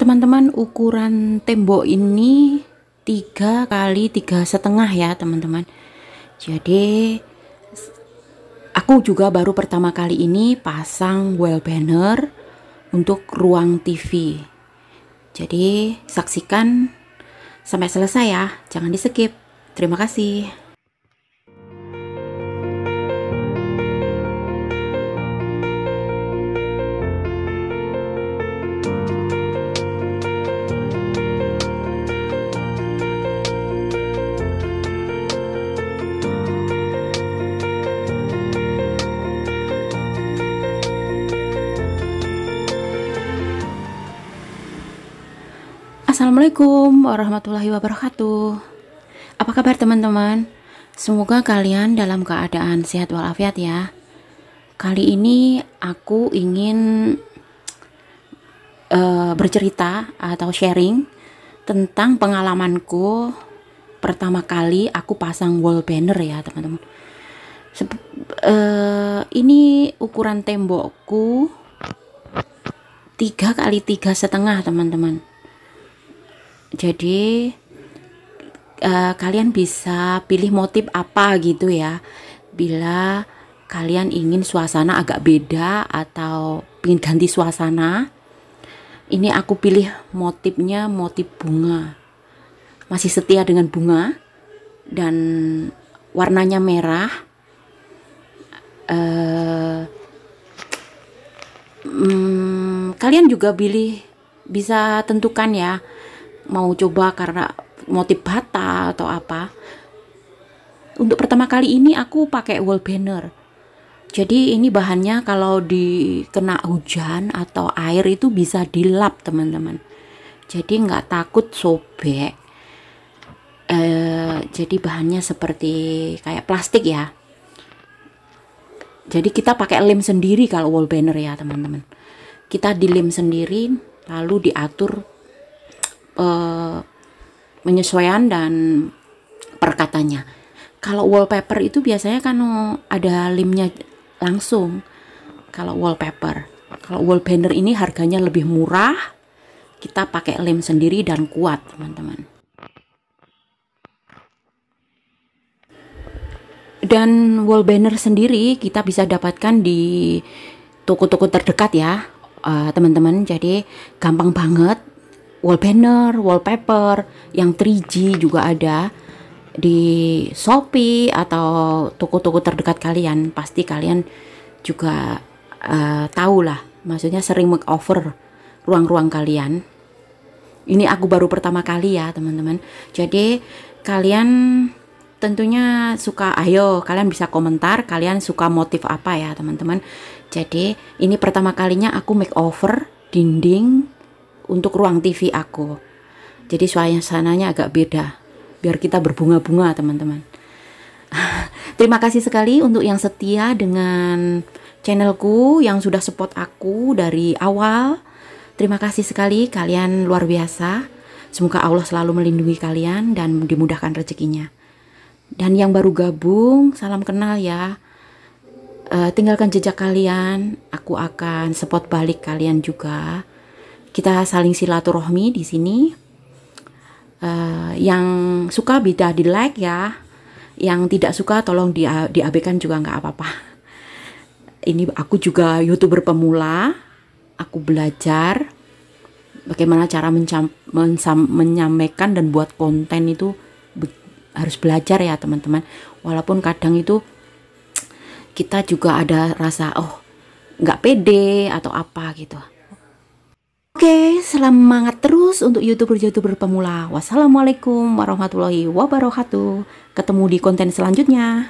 teman-teman ukuran tembok ini tiga kali tiga setengah ya teman-teman jadi aku juga baru pertama kali ini pasang well banner untuk ruang TV jadi saksikan sampai selesai ya jangan di skip terima kasih Assalamualaikum warahmatullahi wabarakatuh. Apa kabar teman-teman? Semoga kalian dalam keadaan sehat walafiat ya. Kali ini aku ingin uh, bercerita atau sharing tentang pengalamanku pertama kali aku pasang wall banner ya teman-teman. Uh, ini ukuran tembokku tiga kali tiga setengah teman-teman jadi uh, kalian bisa pilih motif apa gitu ya bila kalian ingin suasana agak beda atau ingin ganti suasana ini aku pilih motifnya motif bunga masih setia dengan bunga dan warnanya merah uh, um, kalian juga pilih bisa tentukan ya mau coba karena motif bata atau apa untuk pertama kali ini aku pakai wall banner jadi ini bahannya kalau dikena hujan atau air itu bisa dilap teman-teman jadi nggak takut sobek E, jadi bahannya seperti kayak plastik ya jadi kita pakai lem sendiri kalau wall banner ya teman-teman kita dilem sendiri lalu diatur uh, dan perkatanya. Kalau wallpaper itu biasanya kan eh, ada limnya langsung. Kalau wallpaper, kalau wall banner ini harganya lebih murah. Kita pakai lem sendiri dan kuat, teman-teman. Dan wall banner sendiri kita bisa dapatkan di toko-toko terdekat ya, eh, teman-teman. Uh, teman -teman. Jadi gampang banget Wall banner, wallpaper yang 3G juga ada di Shopee atau toko-toko terdekat kalian. Pasti kalian juga uh, eh, tahu lah, maksudnya sering make over ruang-ruang kalian. Ini aku baru pertama kali ya, teman-teman. Jadi kalian tentunya suka ayo kalian bisa komentar kalian suka motif apa ya teman-teman jadi ini pertama kalinya aku makeover dinding untuk ruang TV aku. Jadi suasananya agak beda. Biar kita berbunga-bunga, teman-teman. Terima kasih sekali untuk yang setia dengan channelku yang sudah support aku dari awal. Terima kasih sekali kalian luar biasa. Semoga Allah selalu melindungi kalian dan dimudahkan rezekinya. Dan yang baru gabung, salam kenal ya. Uh, tinggalkan jejak kalian, aku akan support balik kalian juga kita saling silaturahmi di sini. Uh, yang suka bisa di like ya, yang tidak suka tolong di diabaikan juga nggak apa-apa. Ini aku juga youtuber pemula, aku belajar bagaimana cara menyampaikan dan buat konten itu be, harus belajar ya teman-teman. Walaupun kadang itu kita juga ada rasa oh nggak pede atau apa gitu Oke, semangat terus untuk youtuber-youtuber pemula. Wassalamualaikum warahmatullahi wabarakatuh. Ketemu di konten selanjutnya.